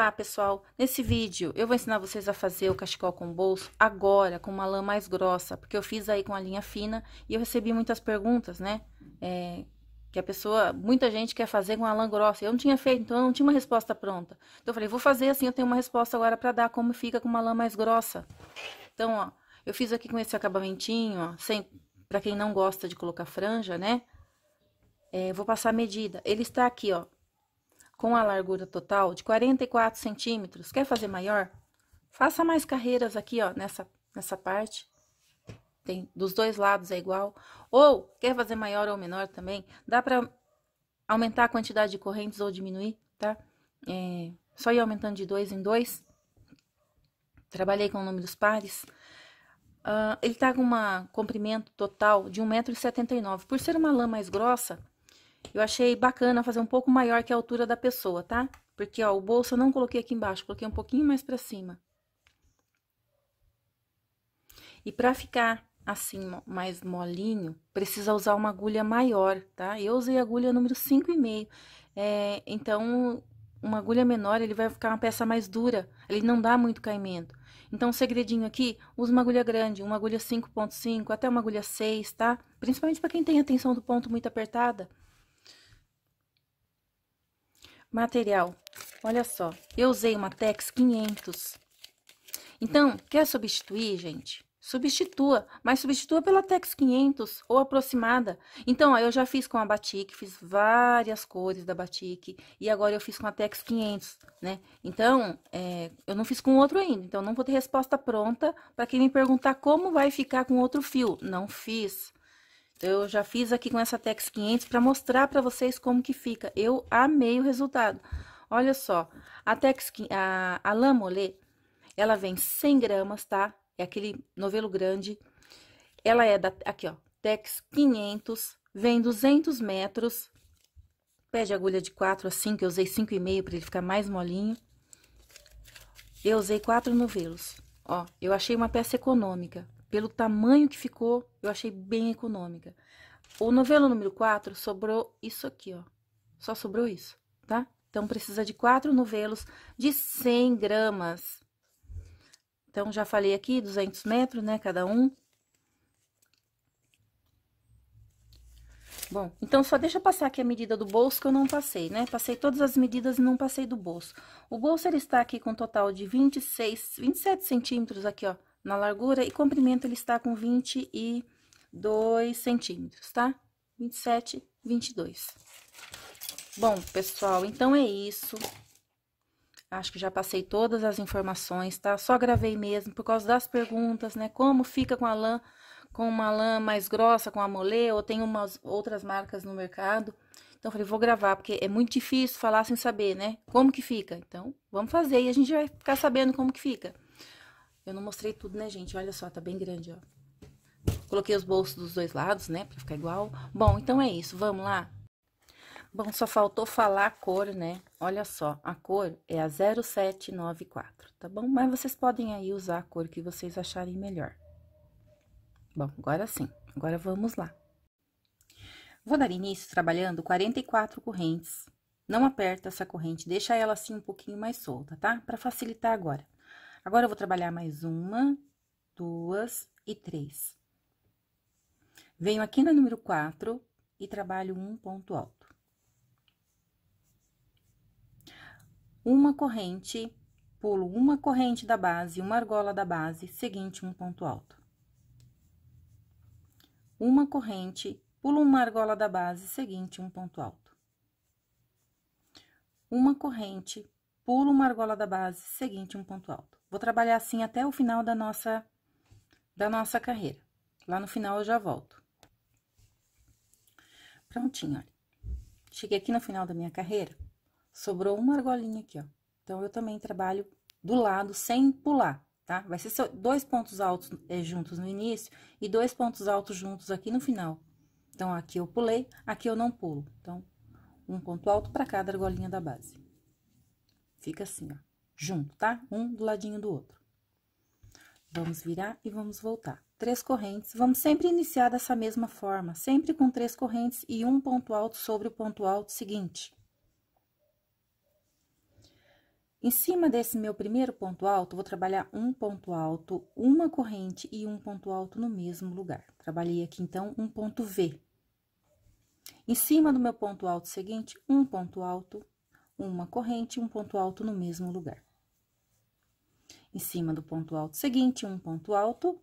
Olá pessoal, nesse vídeo eu vou ensinar vocês a fazer o cachecol com bolso agora com uma lã mais grossa, porque eu fiz aí com a linha fina e eu recebi muitas perguntas, né, é, que a pessoa, muita gente quer fazer com a lã grossa, eu não tinha feito, então eu não tinha uma resposta pronta, então eu falei, vou fazer assim, eu tenho uma resposta agora para dar como fica com uma lã mais grossa. Então, ó, eu fiz aqui com esse acabamentinho, ó, sem, pra quem não gosta de colocar franja, né, é, vou passar a medida, ele está aqui, ó, com a largura total de 44 centímetros. Quer fazer maior? Faça mais carreiras aqui, ó, nessa, nessa parte. Tem, dos dois lados é igual. Ou, quer fazer maior ou menor também, dá pra aumentar a quantidade de correntes ou diminuir, tá? É, só ir aumentando de dois em dois. Trabalhei com números pares. Uh, ele tá com um comprimento total de 1,79m. Por ser uma lã mais grossa, eu achei bacana fazer um pouco maior que a altura da pessoa, tá? Porque, ó, o bolso eu não coloquei aqui embaixo, coloquei um pouquinho mais pra cima. E pra ficar assim, mais molinho, precisa usar uma agulha maior, tá? Eu usei agulha número 5,5. É, então, uma agulha menor, ele vai ficar uma peça mais dura, ele não dá muito caimento. Então, o segredinho aqui, usa uma agulha grande, uma agulha 5.5, até uma agulha 6, tá? Principalmente para quem tem a tensão do ponto muito apertada. Material. Olha só, eu usei uma Tex 500. Então, quer substituir, gente? Substitua, mas substitua pela Tex 500 ou aproximada. Então, ó, eu já fiz com a Batik, fiz várias cores da Batik e agora eu fiz com a Tex 500, né? Então, é, eu não fiz com outro ainda, então não vou ter resposta pronta para quem me perguntar como vai ficar com outro fio. Não fiz. Eu já fiz aqui com essa Tex 500 para mostrar para vocês como que fica. Eu amei o resultado. Olha só, a Tex, a, a lã molê, ela vem 100 gramas, tá? É aquele novelo grande. Ela é da, aqui ó, Tex 500, vem 200 metros. Pé de agulha de 4 a 5, eu usei 5,5 para ele ficar mais molinho. Eu usei quatro novelos. Ó, eu achei uma peça econômica. Pelo tamanho que ficou, eu achei bem econômica. O novelo número 4 sobrou isso aqui, ó. Só sobrou isso, tá? Então, precisa de quatro novelos de 100 gramas. Então, já falei aqui, 200 metros, né, cada um. Bom, então só deixa eu passar aqui a medida do bolso que eu não passei, né? Passei todas as medidas e não passei do bolso. O bolso, ele está aqui com um total de 26, 27 centímetros aqui, ó, na largura e comprimento ele está com 22 centímetros, tá? 27, 22. Bom, pessoal, então é isso. Acho que já passei todas as informações, tá? Só gravei mesmo por causa das perguntas, né? Como fica com a lã, com uma lã mais grossa, com a molê, ou tem umas outras marcas no mercado. Então, falei, vou gravar, porque é muito difícil falar sem saber, né? Como que fica. Então, vamos fazer e a gente vai ficar sabendo como que fica. Eu não mostrei tudo, né, gente? Olha só, tá bem grande, ó. Coloquei os bolsos dos dois lados, né, pra ficar igual. Bom, então é isso, vamos lá? Bom, só faltou falar a cor, né? Olha só, a cor é a 0794, tá bom? Mas vocês podem aí usar a cor que vocês acharem melhor. Bom, agora sim, agora vamos lá. Vou dar início trabalhando 44 correntes. Não aperta essa corrente, deixa ela assim um pouquinho mais solta, tá? Para facilitar agora. Agora, eu vou trabalhar mais uma, duas e três. Venho aqui na número quatro e trabalho um ponto alto. Uma corrente, pulo uma corrente da base, uma argola da base, seguinte um ponto alto. Uma corrente, pulo uma argola da base, seguinte um ponto alto. Uma corrente, pulo uma argola da base, seguinte um ponto alto. Vou trabalhar assim até o final da nossa, da nossa carreira. Lá no final eu já volto. Prontinho, olha. Cheguei aqui no final da minha carreira, sobrou uma argolinha aqui, ó. Então, eu também trabalho do lado sem pular, tá? Vai ser dois pontos altos é, juntos no início e dois pontos altos juntos aqui no final. Então, aqui eu pulei, aqui eu não pulo. Então, um ponto alto para cada argolinha da base. Fica assim, ó junto, tá? Um do ladinho do outro. Vamos virar e vamos voltar. Três correntes, vamos sempre iniciar dessa mesma forma, sempre com três correntes e um ponto alto sobre o ponto alto seguinte. Em cima desse meu primeiro ponto alto, vou trabalhar um ponto alto, uma corrente e um ponto alto no mesmo lugar. Trabalhei aqui, então, um ponto V. Em cima do meu ponto alto seguinte, um ponto alto, uma corrente e um ponto alto no mesmo lugar em cima do ponto alto seguinte, um ponto alto,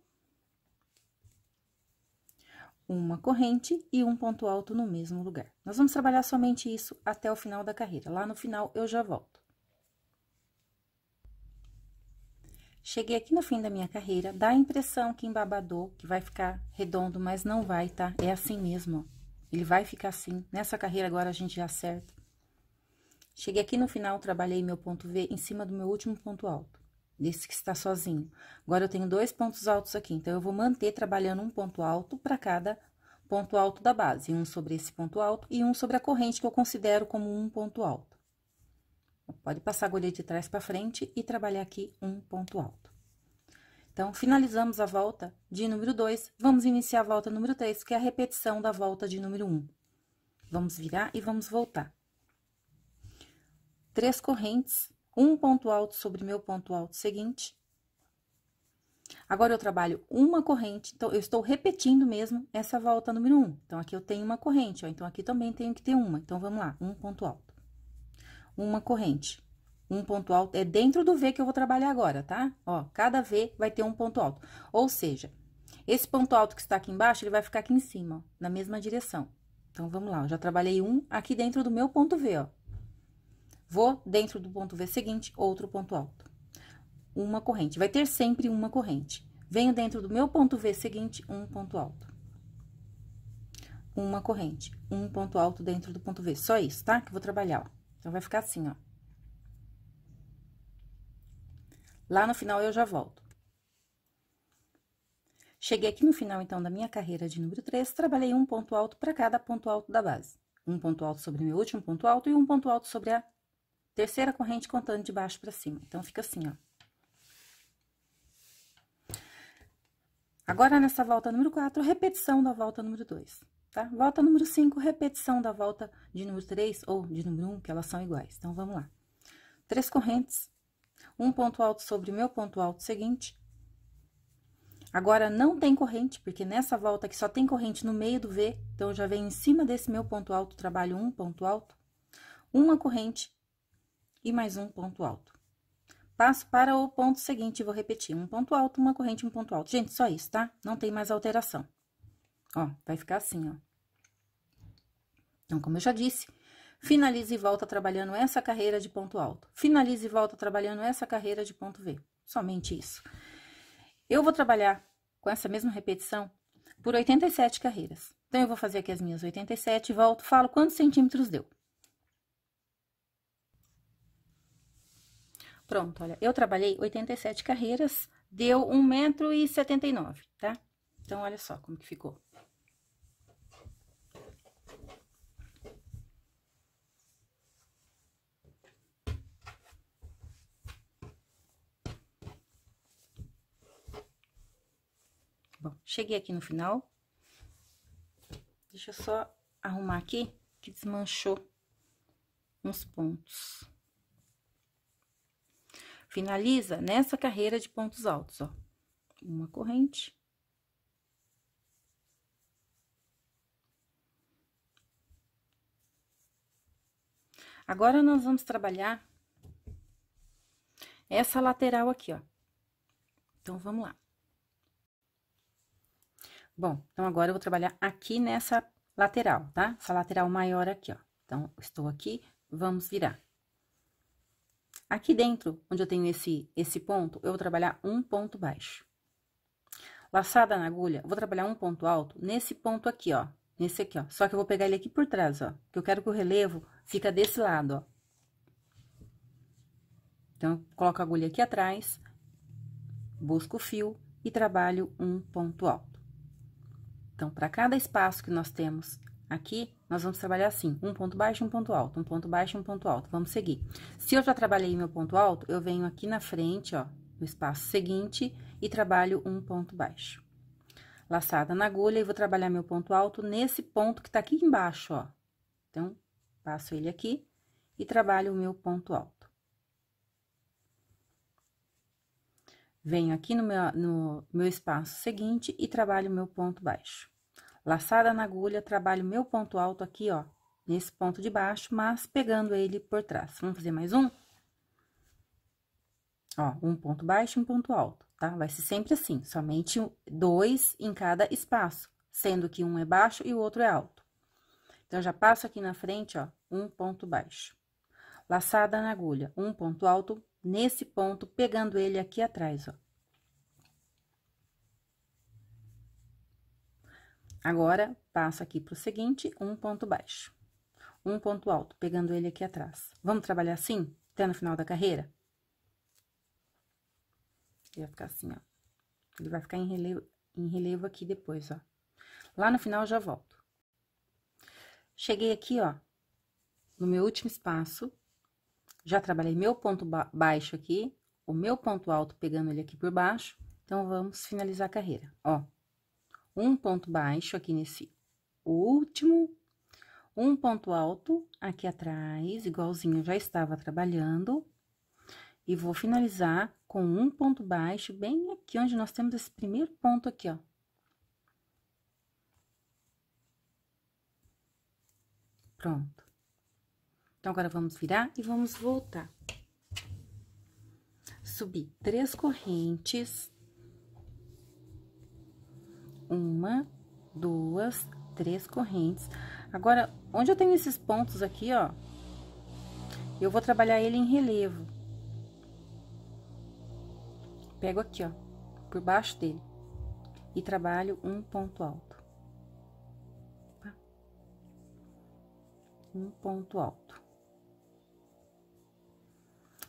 uma corrente e um ponto alto no mesmo lugar. Nós vamos trabalhar somente isso até o final da carreira. Lá no final eu já volto. Cheguei aqui no fim da minha carreira, dá a impressão que embabadou, que vai ficar redondo, mas não vai, tá? É assim mesmo, ó. Ele vai ficar assim. Nessa carreira agora a gente já acerta. Cheguei aqui no final, trabalhei meu ponto V em cima do meu último ponto alto desse que está sozinho. Agora, eu tenho dois pontos altos aqui, então, eu vou manter trabalhando um ponto alto para cada ponto alto da base. Um sobre esse ponto alto e um sobre a corrente, que eu considero como um ponto alto. Pode passar a agulha de trás para frente e trabalhar aqui um ponto alto. Então, finalizamos a volta de número 2, vamos iniciar a volta número 3, que é a repetição da volta de número 1. Um. Vamos virar e vamos voltar. Três correntes um ponto alto sobre meu ponto alto seguinte. Agora eu trabalho uma corrente, então eu estou repetindo mesmo essa volta número Um. Então aqui eu tenho uma corrente, ó, então aqui também tenho que ter uma. Então vamos lá, um ponto alto. Uma corrente. Um ponto alto é dentro do V que eu vou trabalhar agora, tá? Ó, cada V vai ter um ponto alto. Ou seja, esse ponto alto que está aqui embaixo, ele vai ficar aqui em cima, ó, na mesma direção. Então vamos lá, eu já trabalhei um aqui dentro do meu ponto V, ó. Vou dentro do ponto V seguinte, outro ponto alto. Uma corrente. Vai ter sempre uma corrente. Venho dentro do meu ponto V seguinte, um ponto alto. Uma corrente. Um ponto alto dentro do ponto V. Só isso, tá? Que eu vou trabalhar, ó. Então, vai ficar assim, ó. Lá no final, eu já volto. Cheguei aqui no final, então, da minha carreira de número 3, trabalhei um ponto alto para cada ponto alto da base. Um ponto alto sobre meu último ponto alto e um ponto alto sobre a Terceira corrente contando de baixo para cima. Então, fica assim, ó. Agora, nessa volta número 4, repetição da volta número 2, tá? Volta número 5, repetição da volta de número 3 ou de número 1, um, que elas são iguais. Então, vamos lá. Três correntes, um ponto alto sobre meu ponto alto seguinte. Agora, não tem corrente, porque nessa volta aqui só tem corrente no meio do V, então, já vem em cima desse meu ponto alto, trabalho um ponto alto. Uma corrente, e mais um ponto alto. Passo para o ponto seguinte, vou repetir, um ponto alto, uma corrente, um ponto alto. Gente, só isso, tá? Não tem mais alteração. Ó, vai ficar assim, ó. Então, como eu já disse, finalize e volta trabalhando essa carreira de ponto alto. Finalize e volta trabalhando essa carreira de ponto V. Somente isso. Eu vou trabalhar com essa mesma repetição por 87 carreiras. Então, eu vou fazer aqui as minhas 87, volto, falo quantos centímetros deu. Pronto, olha, eu trabalhei 87 carreiras, deu 1,79m, tá? Então, olha só como que ficou. Bom, cheguei aqui no final. Deixa eu só arrumar aqui, que desmanchou uns pontos. Finaliza nessa carreira de pontos altos, ó. Uma corrente. Agora, nós vamos trabalhar essa lateral aqui, ó. Então, vamos lá. Bom, então, agora eu vou trabalhar aqui nessa lateral, tá? Essa lateral maior aqui, ó. Então, estou aqui, vamos virar. Aqui dentro, onde eu tenho esse, esse ponto, eu vou trabalhar um ponto baixo. Laçada na agulha, vou trabalhar um ponto alto nesse ponto aqui, ó. Nesse aqui, ó. Só que eu vou pegar ele aqui por trás, ó. Que eu quero que o relevo fica desse lado, ó. Então, eu coloco a agulha aqui atrás, busco o fio e trabalho um ponto alto. Então, para cada espaço que nós temos Aqui, nós vamos trabalhar assim, um ponto baixo, um ponto alto, um ponto baixo, um ponto alto. Vamos seguir. Se eu já trabalhei meu ponto alto, eu venho aqui na frente, ó, no espaço seguinte, e trabalho um ponto baixo. Laçada na agulha, e vou trabalhar meu ponto alto nesse ponto que tá aqui embaixo, ó. Então, passo ele aqui e trabalho o meu ponto alto. Venho aqui no meu, no meu espaço seguinte e trabalho o meu ponto baixo. Laçada na agulha, trabalho meu ponto alto aqui, ó, nesse ponto de baixo, mas pegando ele por trás. Vamos fazer mais um? Ó, um ponto baixo e um ponto alto, tá? Vai ser sempre assim, somente dois em cada espaço, sendo que um é baixo e o outro é alto. Então, já passo aqui na frente, ó, um ponto baixo. Laçada na agulha, um ponto alto nesse ponto, pegando ele aqui atrás, ó. Agora, passo aqui pro seguinte, um ponto baixo. Um ponto alto, pegando ele aqui atrás. Vamos trabalhar assim, até no final da carreira? Ele vai ficar assim, ó. Ele vai ficar em relevo, em relevo aqui depois, ó. Lá no final, já volto. Cheguei aqui, ó, no meu último espaço. Já trabalhei meu ponto ba baixo aqui, o meu ponto alto pegando ele aqui por baixo. Então, vamos finalizar a carreira, ó um ponto baixo aqui nesse último, um ponto alto aqui atrás, igualzinho eu já estava trabalhando. E vou finalizar com um ponto baixo, bem aqui onde nós temos esse primeiro ponto aqui, ó. Pronto. Então, agora vamos virar e vamos voltar. Subir três correntes uma, duas, três correntes. Agora, onde eu tenho esses pontos aqui, ó, eu vou trabalhar ele em relevo. Pego aqui, ó, por baixo dele e trabalho um ponto alto. Um ponto alto.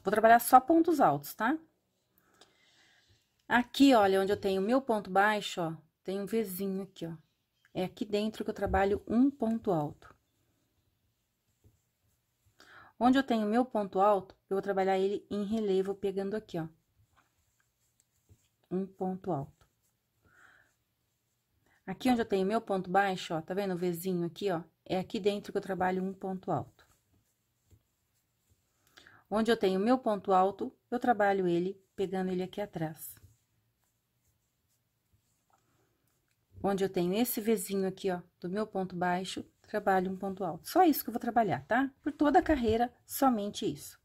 Vou trabalhar só pontos altos, tá? Aqui, olha, onde eu tenho meu ponto baixo, ó, tem um Vzinho aqui, ó. É aqui dentro que eu trabalho um ponto alto. Onde eu tenho meu ponto alto, eu vou trabalhar ele em relevo, pegando aqui, ó. Um ponto alto. Aqui onde eu tenho meu ponto baixo, ó, tá vendo o Vzinho aqui, ó? É aqui dentro que eu trabalho um ponto alto. Onde eu tenho meu ponto alto, eu trabalho ele pegando ele aqui atrás. onde eu tenho esse vizinho aqui, ó, do meu ponto baixo, trabalho um ponto alto. Só isso que eu vou trabalhar, tá? Por toda a carreira, somente isso.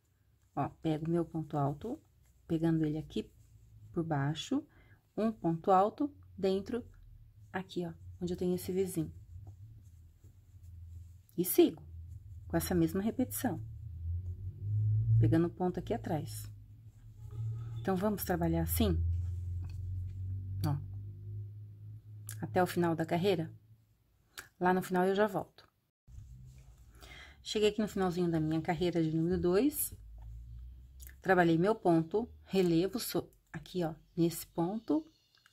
Ó, pego meu ponto alto, pegando ele aqui por baixo, um ponto alto dentro aqui, ó, onde eu tenho esse vizinho. E sigo com essa mesma repetição. Pegando o ponto aqui atrás. Então, vamos trabalhar assim? até o final da carreira? Lá no final eu já volto. Cheguei aqui no finalzinho da minha carreira de número 2. Trabalhei meu ponto, relevo aqui, ó, nesse ponto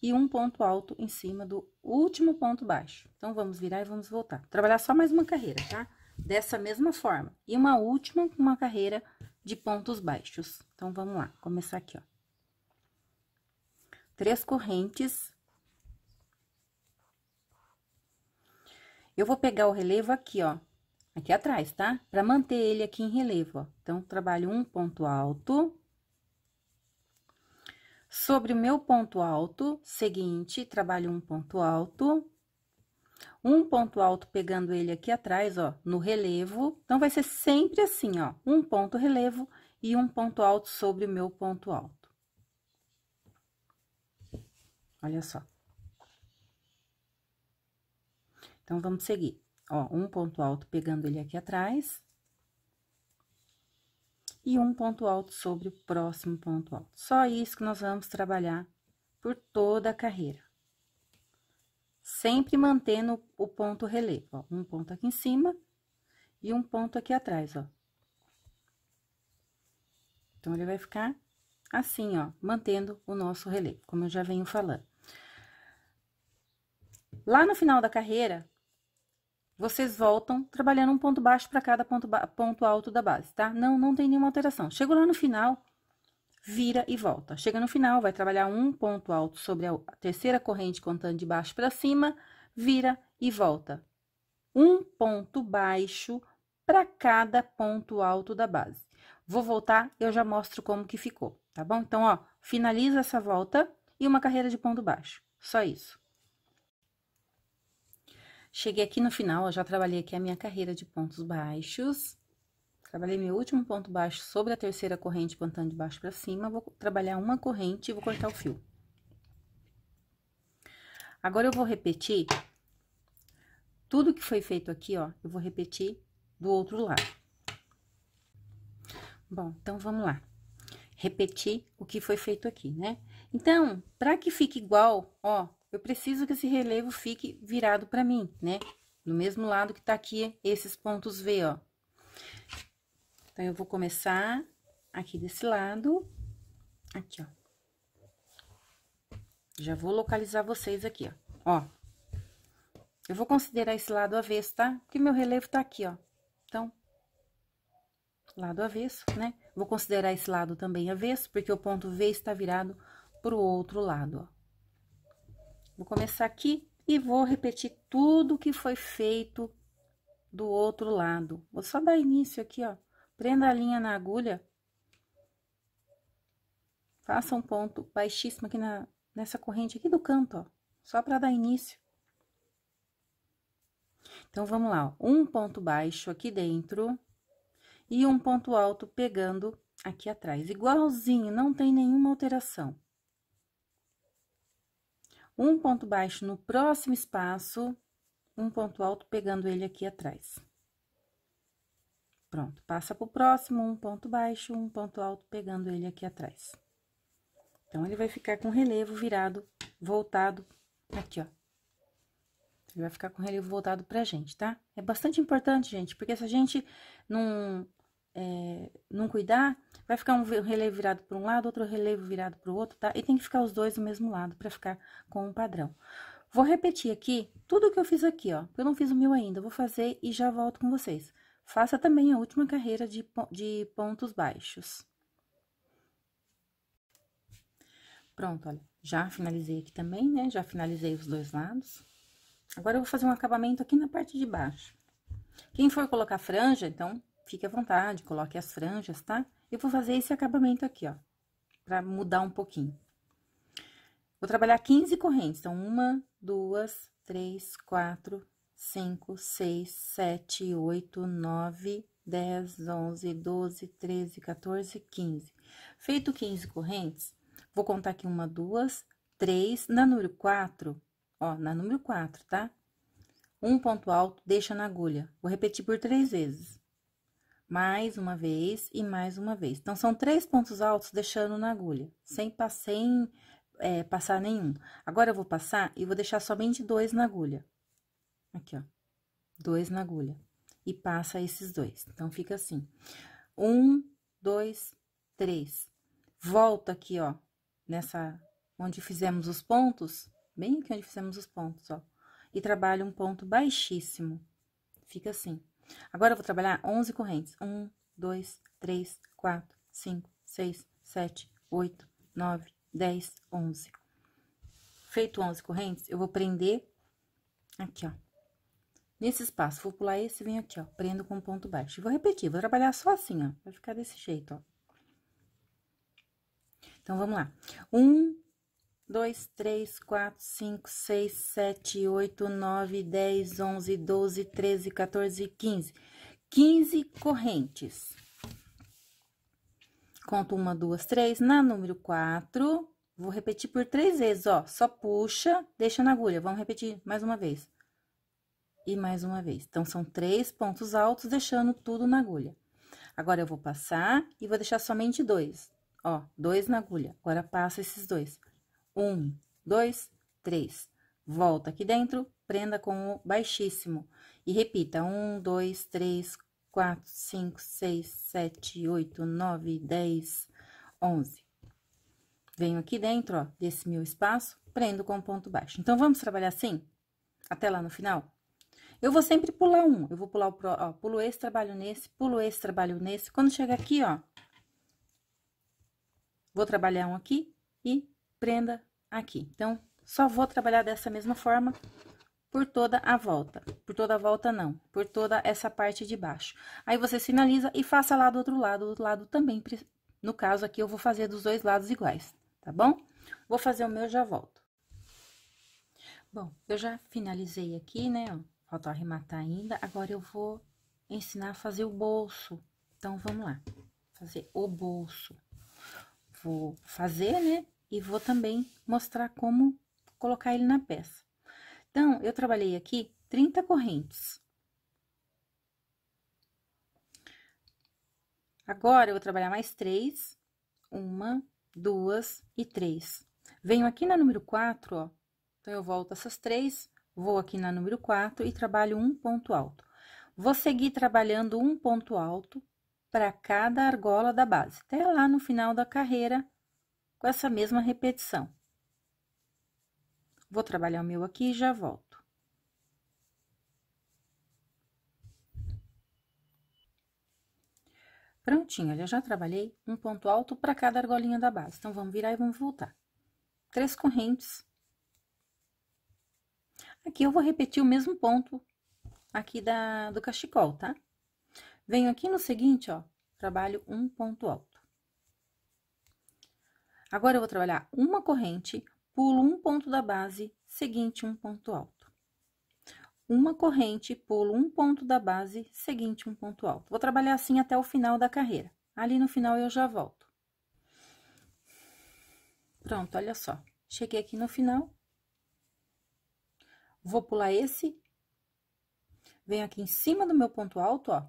e um ponto alto em cima do último ponto baixo. Então, vamos virar e vamos voltar. Trabalhar só mais uma carreira, tá? Dessa mesma forma. E uma última, uma carreira de pontos baixos. Então, vamos lá. Começar aqui, ó. Três correntes Eu vou pegar o relevo aqui, ó, aqui atrás, tá? Pra manter ele aqui em relevo, ó. Então, trabalho um ponto alto. Sobre o meu ponto alto, seguinte, trabalho um ponto alto. Um ponto alto pegando ele aqui atrás, ó, no relevo. Então, vai ser sempre assim, ó, um ponto relevo e um ponto alto sobre o meu ponto alto. Olha só. Então, vamos seguir. Ó, um ponto alto pegando ele aqui atrás. E um ponto alto sobre o próximo ponto alto. Só isso que nós vamos trabalhar por toda a carreira. Sempre mantendo o ponto relevo, ó. Um ponto aqui em cima e um ponto aqui atrás, ó. Então, ele vai ficar assim, ó, mantendo o nosso relevo, como eu já venho falando. Lá no final da carreira, vocês voltam trabalhando um ponto baixo para cada ponto, ponto alto da base, tá? Não, não tem nenhuma alteração. Chegou lá no final, vira e volta. Chega no final, vai trabalhar um ponto alto sobre a terceira corrente, contando de baixo para cima, vira e volta. Um ponto baixo para cada ponto alto da base. Vou voltar, eu já mostro como que ficou, tá bom? Então, ó, finaliza essa volta e uma carreira de ponto baixo. Só isso. Cheguei aqui no final, eu já trabalhei aqui a minha carreira de pontos baixos. Trabalhei meu último ponto baixo sobre a terceira corrente, plantando de baixo para cima. Vou trabalhar uma corrente e vou cortar o fio. Agora, eu vou repetir tudo que foi feito aqui, ó, eu vou repetir do outro lado. Bom, então, vamos lá. Repetir o que foi feito aqui, né? Então, para que fique igual, ó, eu preciso que esse relevo fique virado para mim, né? Do mesmo lado que tá aqui esses pontos V, ó. Então, eu vou começar aqui desse lado, aqui, ó. Já vou localizar vocês aqui, ó. Ó. Eu vou considerar esse lado avesso, tá? Porque meu relevo tá aqui, ó. Então, lado avesso, né? Vou considerar esse lado também avesso, porque o ponto V está virado pro outro lado, ó. Vou começar aqui e vou repetir tudo que foi feito do outro lado. Vou só dar início aqui, ó. Prenda a linha na agulha. Faça um ponto baixíssimo aqui na, nessa corrente aqui do canto, ó. Só para dar início. Então, vamos lá, ó. Um ponto baixo aqui dentro e um ponto alto pegando aqui atrás. Igualzinho, não tem nenhuma alteração um ponto baixo no próximo espaço, um ponto alto pegando ele aqui atrás. Pronto, passa pro próximo, um ponto baixo, um ponto alto pegando ele aqui atrás. Então, ele vai ficar com relevo virado, voltado aqui, ó. Ele vai ficar com relevo voltado pra gente, tá? É bastante importante, gente, porque se a gente não é, não cuidar, vai ficar um relevo virado para um lado, outro relevo virado para o outro, tá? E tem que ficar os dois do mesmo lado para ficar com um padrão. Vou repetir aqui tudo que eu fiz aqui, ó. Eu não fiz o meu ainda, vou fazer e já volto com vocês. Faça também a última carreira de, de pontos baixos. Pronto, olha, já finalizei aqui também, né? Já finalizei os dois lados. Agora, eu vou fazer um acabamento aqui na parte de baixo. Quem for colocar franja, então, Fique à vontade, coloque as franjas, tá? Eu vou fazer esse acabamento aqui, ó, pra mudar um pouquinho. Vou trabalhar 15 correntes, então, uma, duas, três, quatro, cinco, seis, sete, oito, nove, dez, onze, doze, treze, quatorze, quinze. Feito 15 correntes, vou contar aqui uma, duas, três, na número quatro, ó, na número quatro, tá? Um ponto alto, deixa na agulha. Vou repetir por três vezes mais uma vez e mais uma vez. Então, são três pontos altos deixando na agulha, sem, sem é, passar nenhum. Agora, eu vou passar e vou deixar somente dois na agulha. Aqui, ó, dois na agulha. E passa esses dois. Então, fica assim. Um, dois, três. Volta aqui, ó, nessa, onde fizemos os pontos, bem aqui onde fizemos os pontos, ó. E trabalha um ponto baixíssimo. Fica assim. Agora, eu vou trabalhar 11 correntes. 1, 2, 3, 4, 5, 6, 7, 8, 9, 10, 11. Feito 11 correntes, eu vou prender aqui, ó. Nesse espaço, vou pular esse, venho aqui, ó, prendo com ponto baixo. E vou repetir, vou trabalhar só assim, ó, vai ficar desse jeito, ó. Então, vamos lá. Um, 2, 3, 4, 5, 6, 7, 8, 9, 10, 11, 12, 13, 14, 15. 15 correntes. Conto uma, duas, três. Na número 4, vou repetir por três vezes, ó. Só puxa, deixa na agulha. Vamos repetir mais uma vez. E mais uma vez. Então, são três pontos altos, deixando tudo na agulha. Agora, eu vou passar e vou deixar somente dois. Ó, dois na agulha. Agora, passa esses dois. Um, dois, três. Volta aqui dentro, prenda com o baixíssimo. E repita: um, dois, três, quatro, cinco, seis, sete, oito, nove, dez, onze. Venho aqui dentro, ó, desse meu espaço, prendo com ponto baixo. Então, vamos trabalhar assim? Até lá no final? Eu vou sempre pular um. Eu vou pular o pro, ó, pulo esse, trabalho nesse, pulo esse, trabalho nesse. Quando chegar aqui, ó, vou trabalhar um aqui e prenda aqui. Então, só vou trabalhar dessa mesma forma por toda a volta. Por toda a volta, não. Por toda essa parte de baixo. Aí, você sinaliza e faça lá do outro lado. Do outro lado também, no caso aqui, eu vou fazer dos dois lados iguais, tá bom? Vou fazer o meu já volto. Bom, eu já finalizei aqui, né? Falta arrematar ainda. Agora, eu vou ensinar a fazer o bolso. Então, vamos lá. Fazer o bolso. Vou fazer, né? e vou também mostrar como colocar ele na peça. Então, eu trabalhei aqui 30 correntes. Agora, eu vou trabalhar mais três. Uma, duas e três. Venho aqui na número quatro, ó. Então, eu volto essas três, vou aqui na número quatro e trabalho um ponto alto. Vou seguir trabalhando um ponto alto para cada argola da base, até lá no final da carreira com essa mesma repetição. Vou trabalhar o meu aqui e já volto. Prontinho, olha, já trabalhei um ponto alto para cada argolinha da base. Então, vamos virar e vamos voltar. Três correntes. Aqui eu vou repetir o mesmo ponto aqui da, do cachecol, tá? Venho aqui no seguinte, ó, trabalho um ponto alto. Agora, eu vou trabalhar uma corrente, pulo um ponto da base, seguinte um ponto alto. Uma corrente, pulo um ponto da base, seguinte um ponto alto. Vou trabalhar assim até o final da carreira. Ali no final, eu já volto. Pronto, olha só. Cheguei aqui no final. Vou pular esse. Venho aqui em cima do meu ponto alto, ó.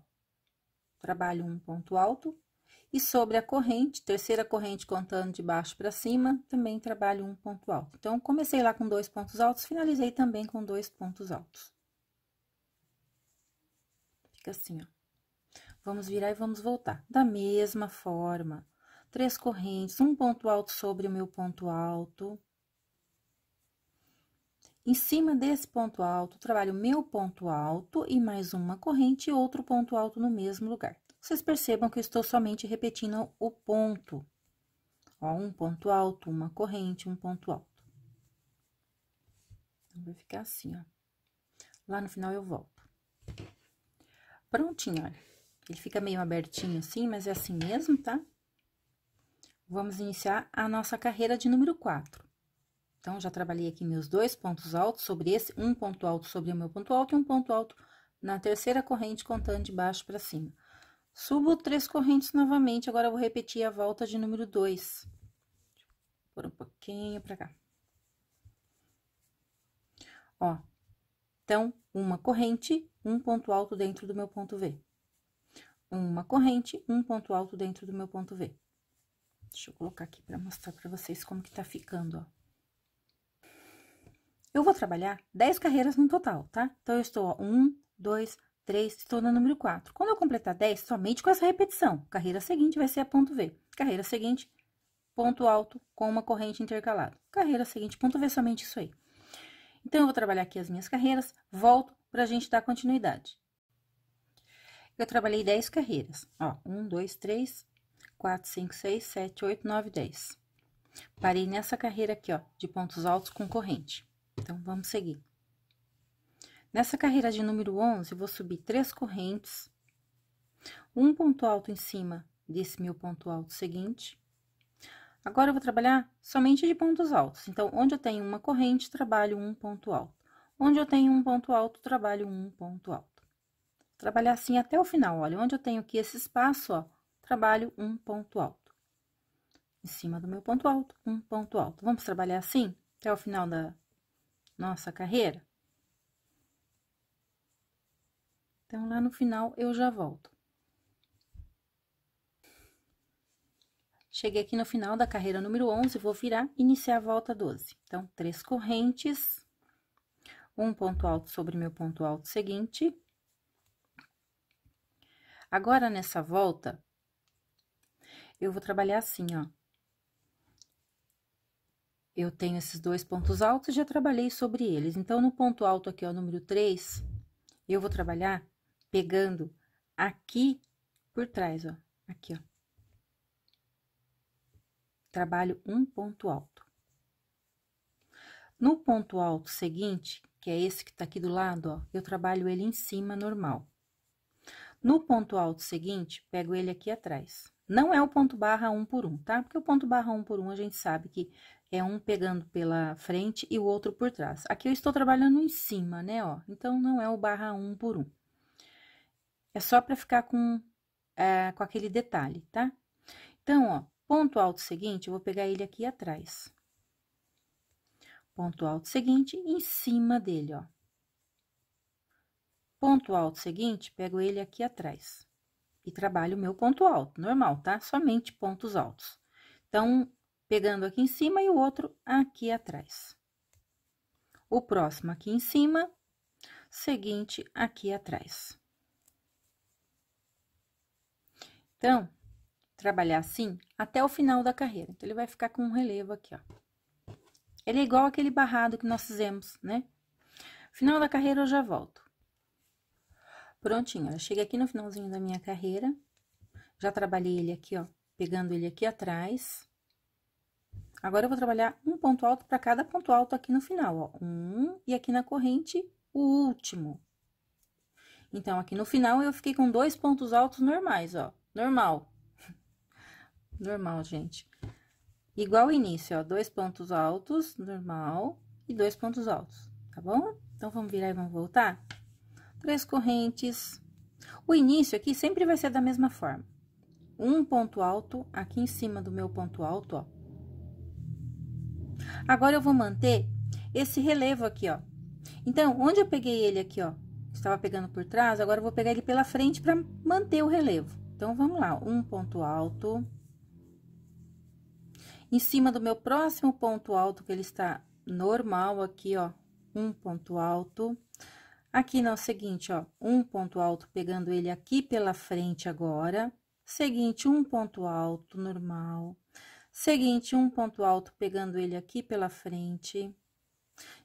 Trabalho um ponto alto, e sobre a corrente, terceira corrente contando de baixo para cima, também trabalho um ponto alto. Então, comecei lá com dois pontos altos, finalizei também com dois pontos altos. Fica assim, ó. Vamos virar e vamos voltar. Da mesma forma, três correntes, um ponto alto sobre o meu ponto alto. Em cima desse ponto alto, trabalho meu ponto alto e mais uma corrente e outro ponto alto no mesmo lugar. Vocês percebam que eu estou somente repetindo o ponto. Ó, um ponto alto, uma corrente, um ponto alto. Então, vai ficar assim, ó. Lá no final eu volto. Prontinho, olha. Ele fica meio abertinho assim, mas é assim mesmo, tá? Vamos iniciar a nossa carreira de número 4. Então, já trabalhei aqui meus dois pontos altos sobre esse, um ponto alto sobre o meu ponto alto e um ponto alto na terceira corrente, contando de baixo para cima. Subo três correntes novamente, agora vou repetir a volta de número dois. Por um pouquinho pra cá. Ó, então, uma corrente, um ponto alto dentro do meu ponto V. Uma corrente, um ponto alto dentro do meu ponto V. Deixa eu colocar aqui pra mostrar pra vocês como que tá ficando, ó. Eu vou trabalhar 10 carreiras no total, tá? Então, eu estou, ó, dois. três... 3 se torna número 4. Quando eu completar 10, somente com essa repetição, carreira seguinte vai ser a ponto V. Carreira seguinte, ponto alto com uma corrente intercalada. Carreira seguinte, ponto V, somente isso aí. Então, eu vou trabalhar aqui as minhas carreiras, volto pra gente dar continuidade. Eu trabalhei 10 carreiras, ó, 1, 2, 3, 4, 5, 6, 7, 8, 9, 10. Parei nessa carreira aqui, ó, de pontos altos com corrente. Então, vamos seguir. Nessa carreira de número 11, vou subir três correntes, um ponto alto em cima desse meu ponto alto seguinte. Agora, eu vou trabalhar somente de pontos altos. Então, onde eu tenho uma corrente, trabalho um ponto alto. Onde eu tenho um ponto alto, trabalho um ponto alto. trabalhar assim até o final, olha. Onde eu tenho aqui esse espaço, ó, trabalho um ponto alto. Em cima do meu ponto alto, um ponto alto. Vamos trabalhar assim até o final da nossa carreira? Então, lá no final eu já volto. Cheguei aqui no final da carreira número 11, vou virar e iniciar a volta 12. Então, três correntes, um ponto alto sobre meu ponto alto seguinte. Agora, nessa volta, eu vou trabalhar assim, ó. Eu tenho esses dois pontos altos, já trabalhei sobre eles. Então, no ponto alto aqui, ó, número 3, eu vou trabalhar pegando aqui por trás, ó, aqui, ó. Trabalho um ponto alto. No ponto alto seguinte, que é esse que tá aqui do lado, ó, eu trabalho ele em cima normal. No ponto alto seguinte, pego ele aqui atrás. Não é o ponto barra um por um, tá? Porque o ponto barra um por um a gente sabe que é um pegando pela frente e o outro por trás. Aqui eu estou trabalhando em cima, né, ó? Então, não é o barra um por um. É só para ficar com, é, com aquele detalhe, tá? Então, ó, ponto alto seguinte, eu vou pegar ele aqui atrás. Ponto alto seguinte, em cima dele, ó. Ponto alto seguinte, pego ele aqui atrás. E trabalho o meu ponto alto, normal, tá? Somente pontos altos. Então, pegando aqui em cima e o outro aqui atrás. O próximo aqui em cima, seguinte aqui atrás. Então, trabalhar assim até o final da carreira. Então, ele vai ficar com um relevo aqui, ó. Ele é igual aquele barrado que nós fizemos, né? Final da carreira eu já volto. Prontinho, eu cheguei aqui no finalzinho da minha carreira. Já trabalhei ele aqui, ó, pegando ele aqui atrás. Agora, eu vou trabalhar um ponto alto para cada ponto alto aqui no final, ó. Um, e aqui na corrente, o último. Então, aqui no final, eu fiquei com dois pontos altos normais, ó normal. Normal, gente. Igual o início, ó, dois pontos altos, normal, e dois pontos altos, tá bom? Então, vamos virar e vamos voltar? Três correntes. O início aqui sempre vai ser da mesma forma. Um ponto alto aqui em cima do meu ponto alto, ó. Agora, eu vou manter esse relevo aqui, ó. Então, onde eu peguei ele aqui, ó, estava pegando por trás, agora eu vou pegar ele pela frente para manter o relevo. Então, vamos lá, um ponto alto. Em cima do meu próximo ponto alto, que ele está normal aqui, ó, um ponto alto. Aqui, não, né, seguinte, ó, um ponto alto, pegando ele aqui pela frente agora. Seguinte, um ponto alto, normal. Seguinte, um ponto alto, pegando ele aqui pela frente.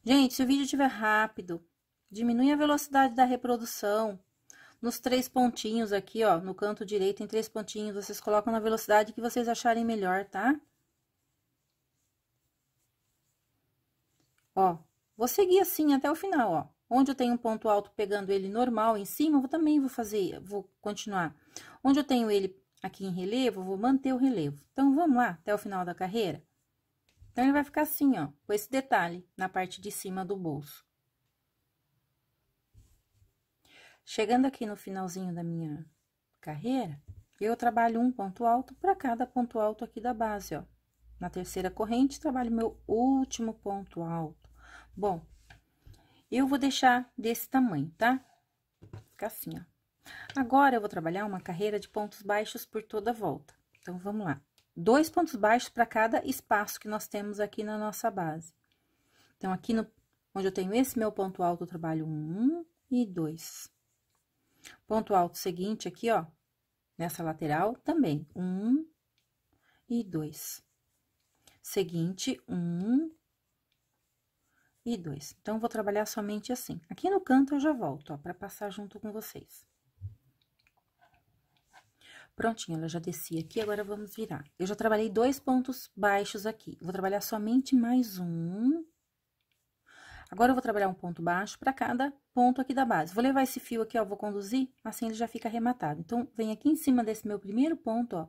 Gente, se o vídeo estiver rápido, diminui a velocidade da reprodução nos três pontinhos aqui, ó, no canto direito, em três pontinhos, vocês colocam na velocidade que vocês acharem melhor, tá? Ó, vou seguir assim até o final, ó. Onde eu tenho um ponto alto pegando ele normal em cima, eu também vou fazer, vou continuar. Onde eu tenho ele aqui em relevo, eu vou manter o relevo. Então, vamos lá até o final da carreira? Então, ele vai ficar assim, ó, com esse detalhe na parte de cima do bolso. Chegando aqui no finalzinho da minha carreira, eu trabalho um ponto alto para cada ponto alto aqui da base, ó. Na terceira corrente, trabalho meu último ponto alto. Bom, eu vou deixar desse tamanho, tá? Fica assim, ó. Agora, eu vou trabalhar uma carreira de pontos baixos por toda a volta. Então, vamos lá. Dois pontos baixos para cada espaço que nós temos aqui na nossa base. Então, aqui no, onde eu tenho esse meu ponto alto, eu trabalho um e dois. Ponto alto seguinte aqui, ó, nessa lateral, também, um e dois. Seguinte, um e dois. Então, vou trabalhar somente assim. Aqui no canto, eu já volto, ó, pra passar junto com vocês. Prontinho, ela já descia aqui, agora vamos virar. Eu já trabalhei dois pontos baixos aqui. Vou trabalhar somente mais um Agora, eu vou trabalhar um ponto baixo para cada ponto aqui da base. Vou levar esse fio aqui, ó, vou conduzir, assim ele já fica arrematado. Então, vem aqui em cima desse meu primeiro ponto, ó,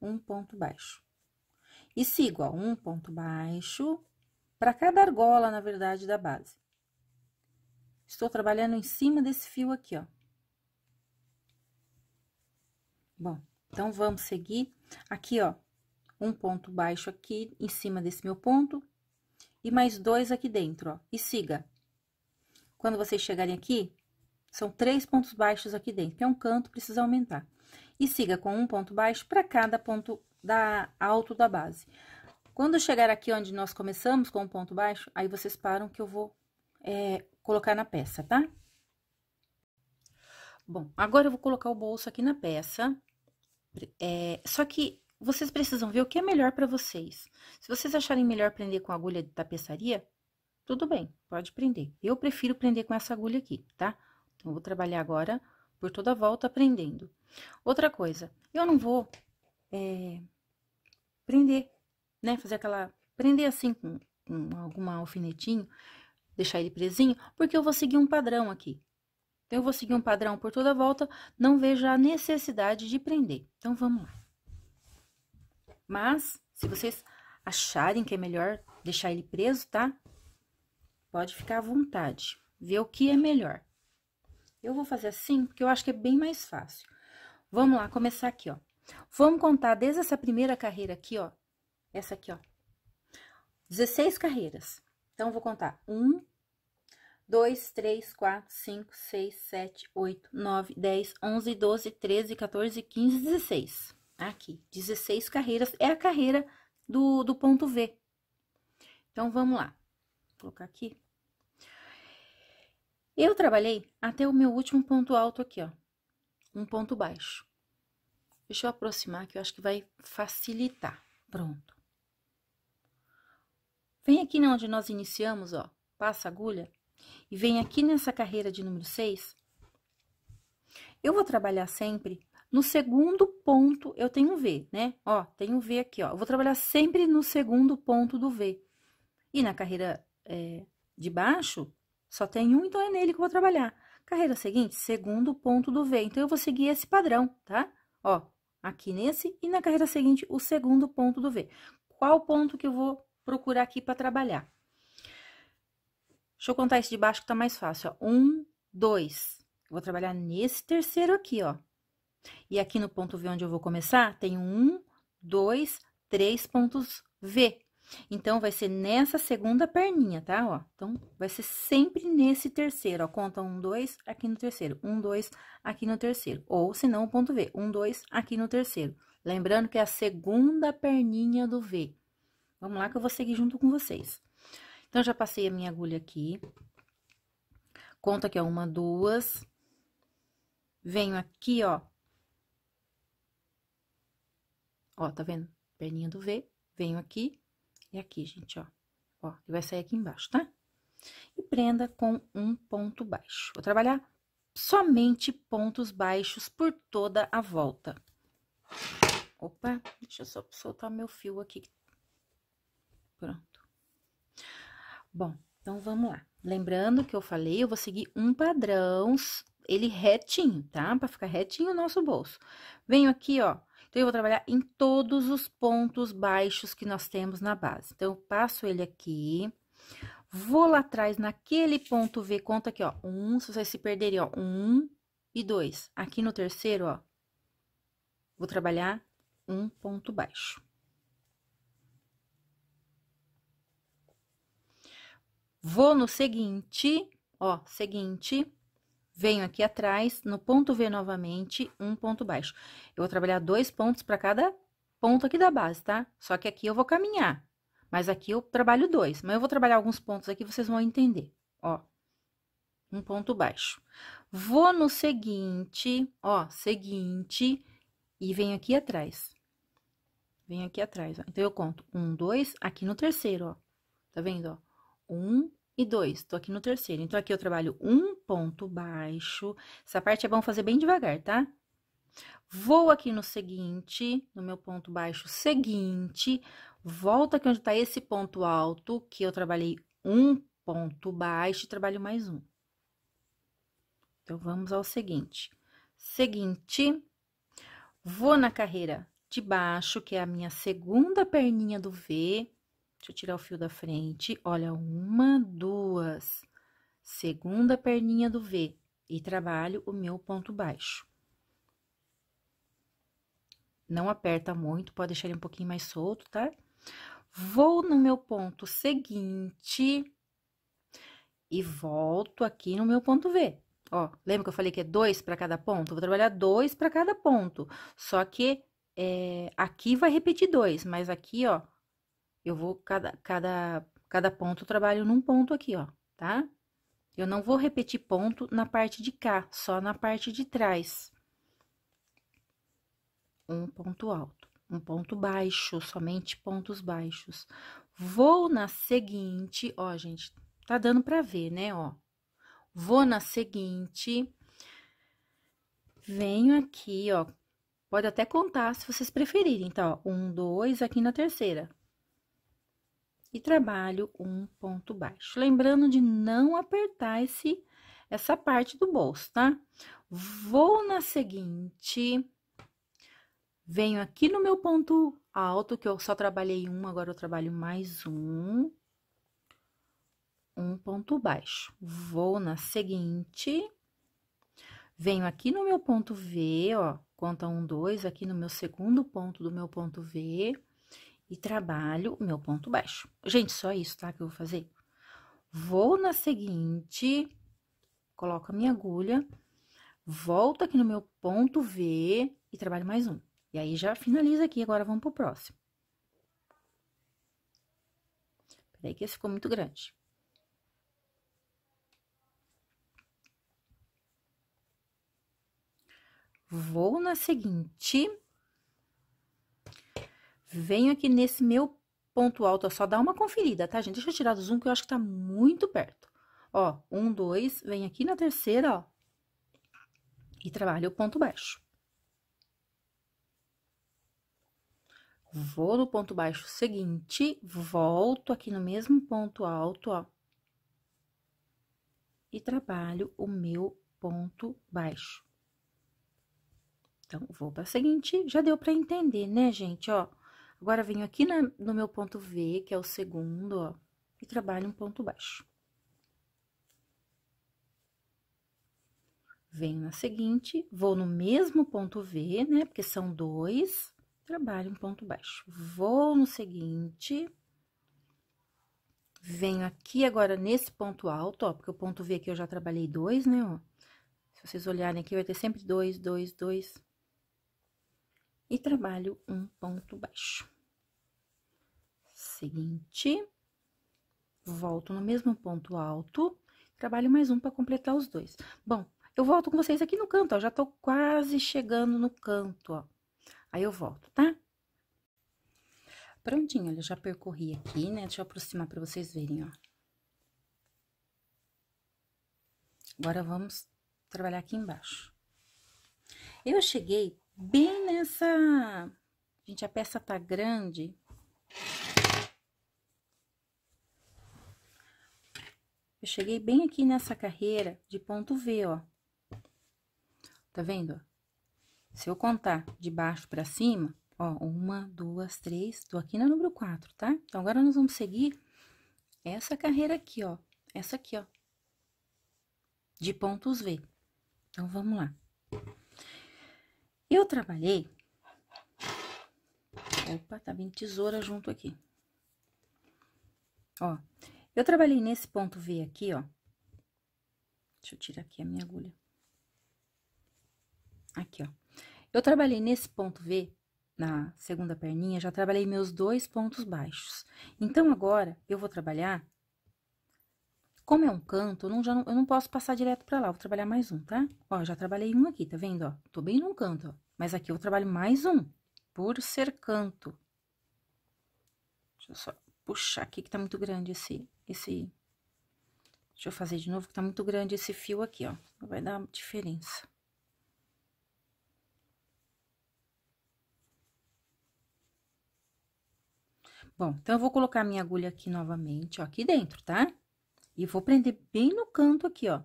um ponto baixo. E sigo, ó, um ponto baixo para cada argola, na verdade, da base. Estou trabalhando em cima desse fio aqui, ó. Bom, então, vamos seguir. Aqui, ó, um ponto baixo aqui em cima desse meu ponto, e mais dois aqui dentro, ó, e siga. Quando vocês chegarem aqui, são três pontos baixos aqui dentro, que é um canto, precisa aumentar. E siga com um ponto baixo para cada ponto da alto da base. Quando chegar aqui onde nós começamos com um ponto baixo, aí vocês param que eu vou é, colocar na peça, tá? Bom, agora eu vou colocar o bolso aqui na peça. É, só que vocês precisam ver o que é melhor para vocês. Se vocês acharem melhor prender com agulha de tapeçaria, tudo bem, pode prender. Eu prefiro prender com essa agulha aqui, tá? Então, vou trabalhar agora por toda a volta prendendo. Outra coisa, eu não vou é, prender, né? Fazer aquela... prender assim com, com alguma alfinetinho, deixar ele presinho, porque eu vou seguir um padrão aqui. Então, eu vou seguir um padrão por toda a volta, não vejo a necessidade de prender. Então, vamos lá. Mas, se vocês acharem que é melhor deixar ele preso, tá? Pode ficar à vontade, ver o que é melhor. Eu vou fazer assim, porque eu acho que é bem mais fácil. Vamos lá, começar aqui, ó. Vamos contar desde essa primeira carreira aqui, ó. Essa aqui, ó. 16 carreiras. Então, vou contar. 1, 2, 3, 4, 5, 6, 7, 8, 9, 10, 11, 12, 13, 14, 15, 16. Aqui, 16 carreiras, é a carreira do, do ponto V. Então, vamos lá. Vou colocar aqui. Eu trabalhei até o meu último ponto alto aqui, ó. Um ponto baixo. Deixa eu aproximar que eu acho que vai facilitar. Pronto. Vem aqui onde nós iniciamos, ó. Passa a agulha. E vem aqui nessa carreira de número 6. Eu vou trabalhar sempre no segundo ponto, eu tenho um V, né? Ó, tenho um V aqui, ó. Eu vou trabalhar sempre no segundo ponto do V. E na carreira é, de baixo, só tem um, então é nele que eu vou trabalhar. Carreira seguinte, segundo ponto do V. Então, eu vou seguir esse padrão, tá? Ó, aqui nesse e na carreira seguinte, o segundo ponto do V. Qual ponto que eu vou procurar aqui para trabalhar? Deixa eu contar esse de baixo que tá mais fácil, ó. Um, dois. vou trabalhar nesse terceiro aqui, ó. E aqui no ponto V onde eu vou começar, tem um, dois, três pontos V. Então, vai ser nessa segunda perninha, tá? Ó, então, vai ser sempre nesse terceiro, ó. Conta um, dois, aqui no terceiro. Um, dois, aqui no terceiro. Ou, se não, ponto V. Um, dois, aqui no terceiro. Lembrando que é a segunda perninha do V. Vamos lá que eu vou seguir junto com vocês. Então, já passei a minha agulha aqui. Conta aqui, ó, é uma, duas. Venho aqui, ó, Ó, tá vendo? Perninha do V, venho aqui e aqui, gente, ó. Ó, e vai sair aqui embaixo, tá? E prenda com um ponto baixo. Vou trabalhar somente pontos baixos por toda a volta. Opa, deixa eu só soltar meu fio aqui. Pronto. Bom, então vamos lá. Lembrando que eu falei, eu vou seguir um padrão, ele retinho, tá? Pra ficar retinho o nosso bolso. Venho aqui, ó, então, eu vou trabalhar em todos os pontos baixos que nós temos na base. Então, eu passo ele aqui, vou lá atrás naquele ponto V, conta aqui, ó, um, se vocês se perderem, ó, um e dois. Aqui no terceiro, ó, vou trabalhar um ponto baixo. Vou no seguinte, ó, seguinte, Venho aqui atrás, no ponto V novamente, um ponto baixo. Eu vou trabalhar dois pontos para cada ponto aqui da base, tá? Só que aqui eu vou caminhar, mas aqui eu trabalho dois. Mas eu vou trabalhar alguns pontos aqui, vocês vão entender, ó. Um ponto baixo. Vou no seguinte, ó, seguinte, e venho aqui atrás. Venho aqui atrás, ó. Então, eu conto um, dois, aqui no terceiro, ó. Tá vendo, ó? Um, e 2. Tô aqui no terceiro. Então, aqui eu trabalho um ponto baixo. Essa parte é bom fazer bem devagar, tá? Vou aqui no seguinte, no meu ponto baixo seguinte, volto aqui onde tá esse ponto alto, que eu trabalhei um ponto baixo e trabalho mais um. Então, vamos ao seguinte. Seguinte, vou na carreira de baixo, que é a minha segunda perninha do V, Deixa eu tirar o fio da frente. Olha, uma, duas. Segunda perninha do V. E trabalho o meu ponto baixo. Não aperta muito, pode deixar ele um pouquinho mais solto, tá? Vou no meu ponto seguinte e volto aqui no meu ponto V. Ó, lembra que eu falei que é dois para cada ponto? vou trabalhar dois para cada ponto. Só que é, aqui vai repetir dois, mas aqui, ó, eu vou, cada, cada, cada ponto, eu trabalho num ponto aqui, ó, tá? Eu não vou repetir ponto na parte de cá, só na parte de trás. Um ponto alto, um ponto baixo, somente pontos baixos. Vou na seguinte, ó, gente, tá dando pra ver, né, ó. Vou na seguinte, venho aqui, ó, pode até contar se vocês preferirem, tá, ó, um, dois, aqui na terceira e trabalho um ponto baixo. Lembrando de não apertar esse, essa parte do bolso, tá? Vou na seguinte, venho aqui no meu ponto alto, que eu só trabalhei um, agora eu trabalho mais um. Um ponto baixo. Vou na seguinte, venho aqui no meu ponto V, ó, conta um, dois, aqui no meu segundo ponto do meu ponto V e trabalho o meu ponto baixo. Gente, só isso, tá? Que eu vou fazer. Vou na seguinte, coloco a minha agulha, volto aqui no meu ponto V e trabalho mais um. E aí, já finaliza aqui, agora vamos pro próximo. Peraí que esse ficou muito grande. Vou na seguinte venho aqui nesse meu ponto alto, ó, só dá uma conferida, tá, gente? Deixa eu tirar do zoom, que eu acho que tá muito perto. Ó, um, dois, vem aqui na terceira, ó, e trabalho o ponto baixo. Vou no ponto baixo seguinte, volto aqui no mesmo ponto alto, ó, e trabalho o meu ponto baixo. Então, vou para seguinte, já deu para entender, né, gente, ó? Agora, venho aqui na, no meu ponto V, que é o segundo, ó, e trabalho um ponto baixo. Venho na seguinte, vou no mesmo ponto V, né, porque são dois, trabalho um ponto baixo. Vou no seguinte, venho aqui agora nesse ponto alto, ó, porque o ponto V aqui eu já trabalhei dois, né, ó. Se vocês olharem aqui, vai ter sempre dois, dois, dois. E trabalho um ponto baixo seguinte, volto no mesmo ponto alto, trabalho mais um para completar os dois. Bom, eu volto com vocês aqui no canto, ó, já tô quase chegando no canto, ó. Aí eu volto, tá? Prontinho, olha, já percorri aqui, né? Deixa eu aproximar para vocês verem, ó. Agora, vamos trabalhar aqui embaixo. Eu cheguei bem nessa... Gente, a peça tá grande, Eu cheguei bem aqui nessa carreira de ponto V, ó. Tá vendo? Se eu contar de baixo para cima, ó, uma, duas, três, tô aqui no número quatro, tá? Então, agora nós vamos seguir essa carreira aqui, ó, essa aqui, ó, de pontos V. Então, vamos lá. Eu trabalhei... Opa, tá vindo tesoura junto aqui. Ó, eu trabalhei nesse ponto V aqui, ó. Deixa eu tirar aqui a minha agulha. Aqui, ó. Eu trabalhei nesse ponto V, na segunda perninha, já trabalhei meus dois pontos baixos. Então, agora, eu vou trabalhar... Como é um canto, eu não, já não, eu não posso passar direto pra lá, vou trabalhar mais um, tá? Ó, já trabalhei um aqui, tá vendo, ó? Tô bem num canto, ó. Mas aqui eu trabalho mais um, por ser canto. Deixa eu só puxar aqui, que tá muito grande esse, esse... Deixa eu fazer de novo, que tá muito grande esse fio aqui, ó. Vai dar diferença. Bom, então, eu vou colocar minha agulha aqui novamente, ó, aqui dentro, tá? E vou prender bem no canto aqui, ó.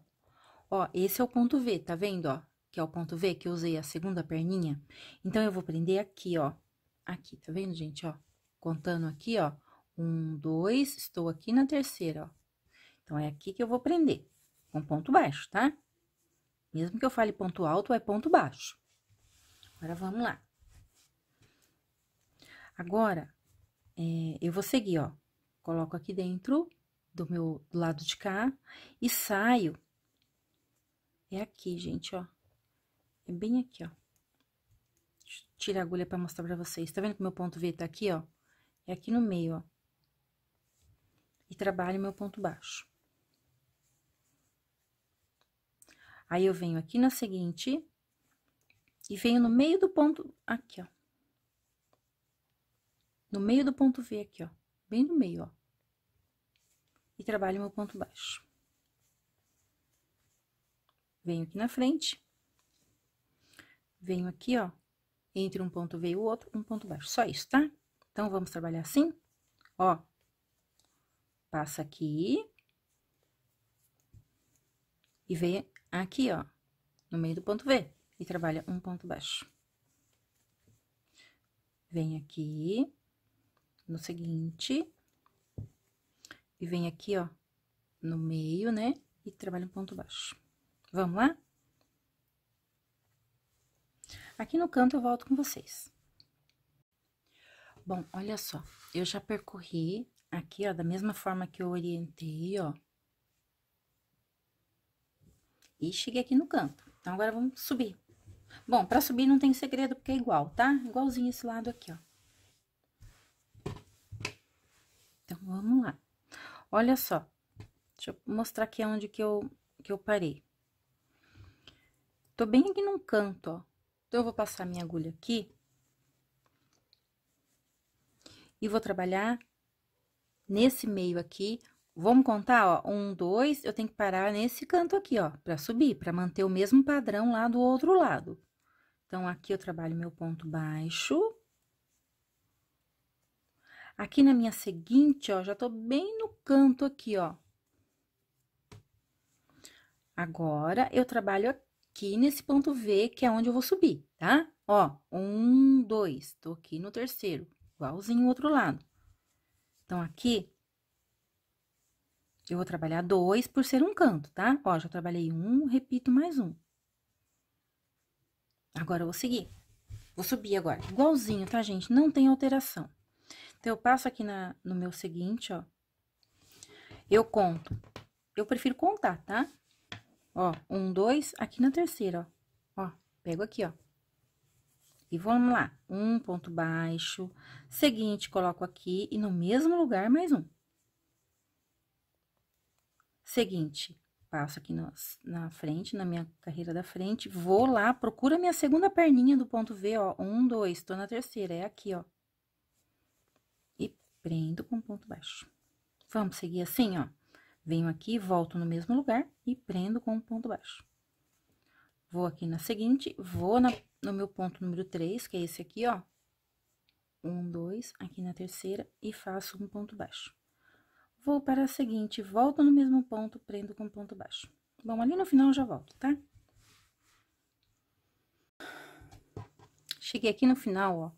Ó, esse é o ponto V, tá vendo, ó? Que é o ponto V que eu usei a segunda perninha. Então, eu vou prender aqui, ó. Aqui, tá vendo, gente, ó? Contando aqui, ó. Um, dois, estou aqui na terceira, ó. Então, é aqui que eu vou prender, com ponto baixo, tá? Mesmo que eu fale ponto alto, é ponto baixo. Agora, vamos lá. Agora, é, eu vou seguir, ó. Coloco aqui dentro do meu do lado de cá e saio. É aqui, gente, ó. É bem aqui, ó. Deixa eu tirar a agulha para mostrar para vocês. Tá vendo que meu ponto V tá aqui, ó? É aqui no meio, ó e trabalho meu ponto baixo. Aí, eu venho aqui na seguinte e venho no meio do ponto, aqui, ó. No meio do ponto V aqui, ó. Bem no meio, ó. E trabalho meu ponto baixo. Venho aqui na frente. Venho aqui, ó. Entre um ponto V e o outro, um ponto baixo. Só isso, tá? Então, vamos trabalhar assim. Ó, Passa aqui. E vem aqui, ó, no meio do ponto V. E trabalha um ponto baixo. Vem aqui, no seguinte. E vem aqui, ó, no meio, né? E trabalha um ponto baixo. Vamos lá? Aqui no canto eu volto com vocês. Bom, olha só, eu já percorri Aqui, ó, da mesma forma que eu orientei, ó. E cheguei aqui no canto. Então, agora vamos subir. Bom, pra subir não tem segredo, porque é igual, tá? Igualzinho esse lado aqui, ó. Então, vamos lá. Olha só. Deixa eu mostrar aqui onde que eu, que eu parei. Tô bem aqui num canto, ó. Então, eu vou passar minha agulha aqui. E vou trabalhar nesse meio aqui. Vamos contar, ó, um, dois, eu tenho que parar nesse canto aqui, ó, pra subir, pra manter o mesmo padrão lá do outro lado. Então, aqui eu trabalho meu ponto baixo. Aqui na minha seguinte, ó, já tô bem no canto aqui, ó. Agora, eu trabalho aqui nesse ponto V, que é onde eu vou subir, tá? Ó, um, dois, tô aqui no terceiro, igualzinho o outro lado. Então, aqui, eu vou trabalhar dois por ser um canto, tá? Ó, já trabalhei um, repito mais um. Agora, eu vou seguir. Vou subir agora, igualzinho, tá, gente? Não tem alteração. Então, eu passo aqui na, no meu seguinte, ó. Eu conto. Eu prefiro contar, tá? Ó, um, dois, aqui na terceira, ó. Ó, pego aqui, ó. E vamos lá, um ponto baixo, seguinte, coloco aqui e no mesmo lugar mais um. Seguinte, passo aqui no, na frente, na minha carreira da frente, vou lá, procuro a minha segunda perninha do ponto V, ó, um, dois, tô na terceira, é aqui, ó. E prendo com ponto baixo. Vamos seguir assim, ó. Venho aqui, volto no mesmo lugar e prendo com ponto baixo. Vou aqui na seguinte, vou na, no meu ponto número 3, que é esse aqui, ó. Um, dois, aqui na terceira, e faço um ponto baixo. Vou para a seguinte, volto no mesmo ponto, prendo com ponto baixo. Bom, ali no final eu já volto, tá? Cheguei aqui no final, ó.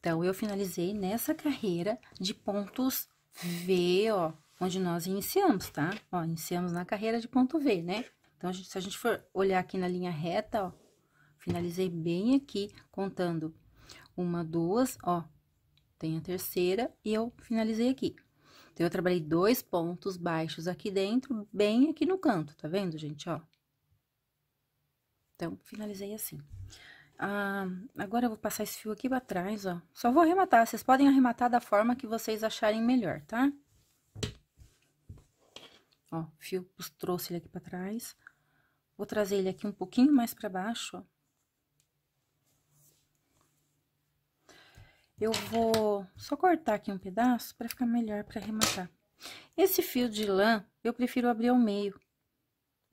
Então, eu finalizei nessa carreira de pontos V, ó, onde nós iniciamos, tá? Ó, iniciamos na carreira de ponto V, né? Então, a gente, se a gente for olhar aqui na linha reta, ó, finalizei bem aqui, contando uma, duas, ó, tem a terceira e eu finalizei aqui. Então, eu trabalhei dois pontos baixos aqui dentro, bem aqui no canto, tá vendo, gente, ó? Então, finalizei assim. Ah, agora eu vou passar esse fio aqui pra trás, ó. Só vou arrematar, vocês podem arrematar da forma que vocês acharem melhor, tá? Ó, fio, trouxe ele aqui pra trás. Vou trazer ele aqui um pouquinho mais para baixo, ó. Eu vou só cortar aqui um pedaço para ficar melhor para arrematar. Esse fio de lã, eu prefiro abrir ao meio.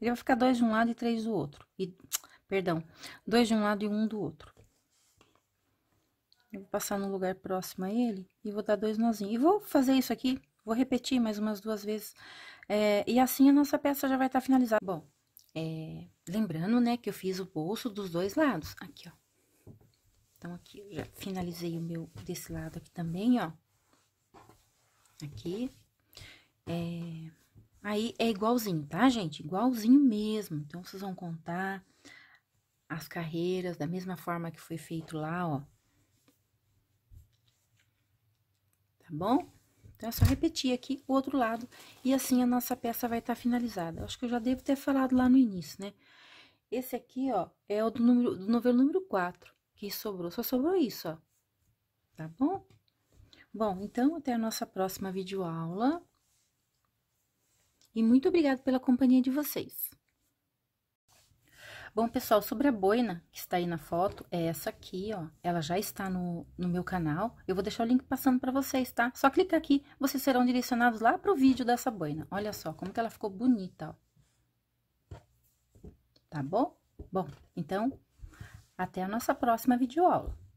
Ele vai ficar dois de um lado e três do outro. E, perdão, dois de um lado e um do outro. Eu vou passar no lugar próximo a ele e vou dar dois nozinhos. E vou fazer isso aqui, vou repetir mais umas duas vezes. É, e assim a nossa peça já vai estar tá finalizada. Bom, é, lembrando, né, que eu fiz o bolso dos dois lados, aqui, ó. Então, aqui, eu já finalizei o meu desse lado aqui também, ó. Aqui. É, aí, é igualzinho, tá, gente? Igualzinho mesmo. Então, vocês vão contar as carreiras da mesma forma que foi feito lá, ó. Tá bom? Então, é só repetir aqui o outro lado e assim a nossa peça vai estar tá finalizada. Acho que eu já devo ter falado lá no início, né? Esse aqui, ó, é o do, número, do novelo número 4 que sobrou. Só sobrou isso, ó. Tá bom? Bom, então, até a nossa próxima videoaula. E muito obrigada pela companhia de vocês. Bom, pessoal, sobre a boina que está aí na foto, é essa aqui, ó. Ela já está no, no meu canal. Eu vou deixar o link passando para vocês, tá? Só clicar aqui, vocês serão direcionados lá para o vídeo dessa boina. Olha só como que ela ficou bonita, ó. Tá bom? Bom, então, até a nossa próxima videoaula.